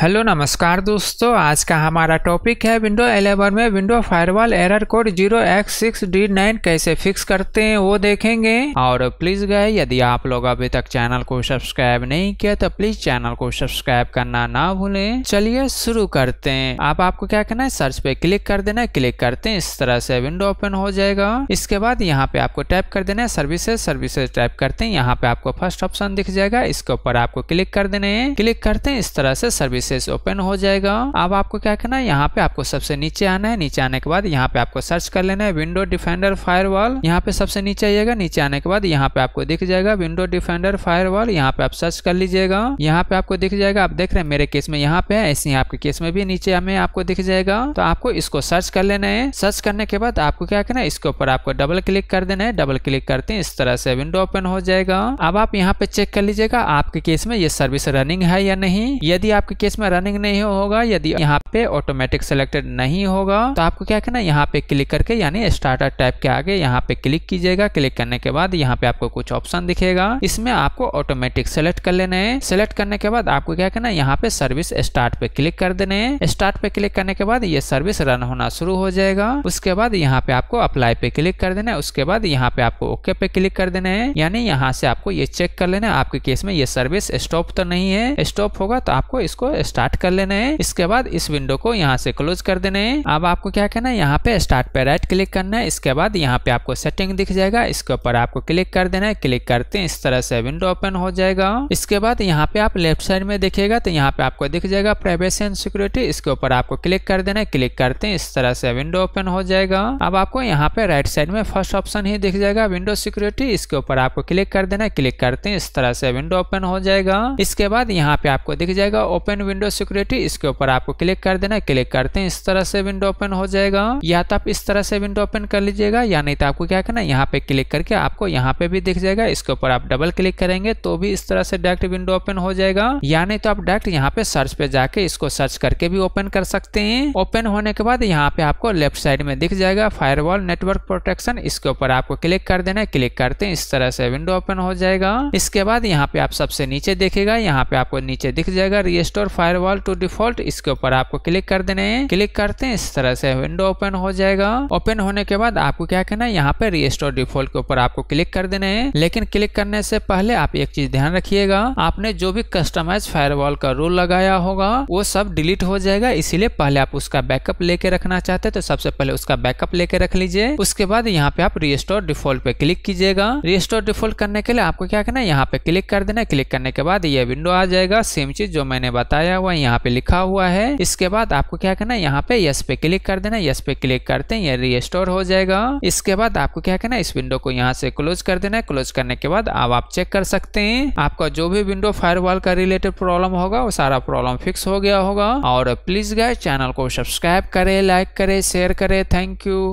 hello नमस्कार दोस्तों आज का हमारा टॉपिक है विंडो 11 में window firewall error code 0x6d9 कैसे फिक्स करते हैं वो देखेंगे और प्लीज गए यदि आप लोग अभी तक चैनल को सब्सक्राइब नहीं किया तो प्लीज चैनल को सब्सक्राइब करना ना भूलें चलिए शुरू करते हैं आप आपको क्या करना है सर्च पे क्लिक कर देना है क्लिक करते हैं इस तरह से विंडो ओपन हो जाएगा इसके बाद यहाँ पे आपको टाइप कर देना है सर्विसेज सर्विसेज टाइप करते हैं यहाँ पे आपको फर्स्ट ऑप्शन दिख जाएगा इसके ऊपर आपको क्लिक कर देना है क्लिक करते हैं इस तरह से सर्विस सर्विसेज ओपन हो जाएगा अब आपको क्या करना है यहाँ पे आपको सबसे नीचे आना है नीचे आने के बाद यहाँ पे आपको सर्च कर लेना है विंडो डिफेंडर फायर वॉल यहाँ पे सबसे नीचे आइएगा नीचे आने के बाद यहाँ पे आपको दिख जाएगा विंडो डिफेंडर फायर वॉल यहाँ पे आप सर्च कर लीजिएगा यहाँ पे आपको दिख जाएगा आप देख रहे हैं मेरे केस में यहाँ पे है ऐसे ही आपके केस में भी नीचे हमें आपको दिख जाएगा तो आपको इसको सर्च कर लेना है सर्च करने के बाद आपको क्या करना है इसके ऊपर आपको डबल क्लिक कर देना है डबल क्लिक करते हैं इस तरह से विंडो ओपन हो जाएगा अब आप यहाँ पे चेक कर लीजिएगा आपके केस में ये सर्विस रनिंग है या नहीं यदि आपके केस इसमें रनिंग नहीं होगा यदि यहाँ पे ऑटोमेटिक सिलेक्टेड नहीं होगा तो आपको क्या करना है यहाँ पे क्लिक करके यानी स्टार्टर टाइप के आगे यहाँ पे क्लिक कीजिएगा क्लिक करने के बाद यहाँ पे आपको कुछ ऑप्शन दिखेगा इसमें आपको ऑटोमेटिक सेलेक्ट कर लेना है सेलेक्ट करने के बाद आपको क्या करना है यहाँ पे सर्विस स्टार्ट पे क्लिक कर देने स्टार्ट पे क्लिक करने के बाद ये सर्विस रन होना शुरू हो जाएगा उसके बाद यहाँ पे आपको अप्लाई पे क्लिक कर देना है उसके बाद यहाँ पे आपको ओके पे क्लिक कर देना है यानी यहाँ से आपको ये चेक कर लेना है आपके केस में ये सर्विस स्टॉप तो नहीं है स्टॉप होगा तो आपको इसको स्टार्ट कर लेना है इसके बाद इस विंडो को यहाँ से क्लोज कर देना है अब आपको क्या करना है यहाँ पे स्टार्ट पे राइट क्लिक करना है इसके बाद यहाँ पे आपको सेटिंग दिख जाएगा इसके ऊपर आपको क्लिक कर देना है क्लिक करते हैं इस तरह से विंडो ओपन हो जाएगा इसके बाद यहाँ पे आप लेफ्ट साइड में देखेगा तो यहाँ पे आपको दिख जाएगा प्राइवेसी एंड सिक्योरिटी इसके ऊपर आपको क्लिक कर देना है क्लिक करते हैं इस तरह से विंडो ओपन हो जाएगा अब आपको यहाँ पे राइट साइड में फर्स्ट ऑप्शन ही दिख जाएगा विंडो सिक्योरिटी इसके ऊपर आपको क्लिक कर देना है क्लिक करते हैं इस तरह से विंडो ओपन हो जाएगा इसके बाद यहाँ पे आपको दिख जाएगा ओपन विंडो विंडो सिक्योरिटी इसके ऊपर आपको क्लिक कर देना क्लिक करते हैं इस तरह से विंडो ओपन हो जाएगा या तो आप इस तरह से विंडो ओपन कर लीजिएगा या नहीं तो आपको क्या करना है यहाँ पे क्लिक करके आपको यहाँ पे भी दिख जाएगा इसके ऊपर आप डबल क्लिक करेंगे तो भी इस तरह से डायरेक्ट विंडो ओपन हो जाएगा या नहीं तो आप डायरेक्ट यहाँ पे सर्च पे जाके इसको सर्च करके भी ओपन कर सकते हैं ओपन होने के बाद यहाँ पे आपको लेफ्ट साइड में दिख जाएगा फायरवॉल नेटवर्क प्रोटेक्शन इसके ऊपर आपको क्लिक कर देना है क्लिक करते हैं इस तरह से विंडो ओपन हो जाएगा इसके बाद यहाँ पे आप सबसे नीचे देखेगा यहाँ पे आपको नीचे दिख जाएगा restore fire firewall to default इसके ऊपर आपको क्लिक कर देने हैं क्लिक करते हैं इस तरह से विंडो ओपन हो जाएगा ओपन होने के बाद आपको क्या करना है यहाँ पे रिस्टोर डिफॉल्ट के ऊपर आपको क्लिक कर देने हैं लेकिन क्लिक करने से पहले आप एक चीज ध्यान रखिएगा आपने जो भी कस्टमाइज फायरवॉल का रूल लगाया होगा वो सब डिलीट हो जाएगा इसीलिए पहले आप उसका बैकअप लेके रखना चाहते तो सबसे पहले उसका बैकअप लेके रख लीजिए उसके बाद यहाँ पे आप रिस्टोर डिफॉल्ट पे क्लिक कीजिएगा रिस्टोर डिफॉल्ट करने के लिए आपको क्या करना है यहाँ पे क्लिक कर देना क्लिक करने के बाद ये विंडो आ जाएगा सेम चीज जो मैंने बताया दिया हुआ है यहाँ पे लिखा हुआ है इसके बाद आपको क्या करना है यहाँ पे यस पे क्लिक कर देना यस पे क्लिक करते हैं ये रिस्टोर हो जाएगा इसके बाद आपको क्या करना है इस विंडो को यहाँ से क्लोज कर देना है क्लोज करने के बाद अब आप चेक कर सकते हैं आपका जो भी विंडो फायर का रिलेटेड प्रॉब्लम होगा वो सारा प्रॉब्लम फिक्स हो गया होगा और प्लीज गाय चैनल को सब्सक्राइब करे लाइक करे शेयर करे थैंक यू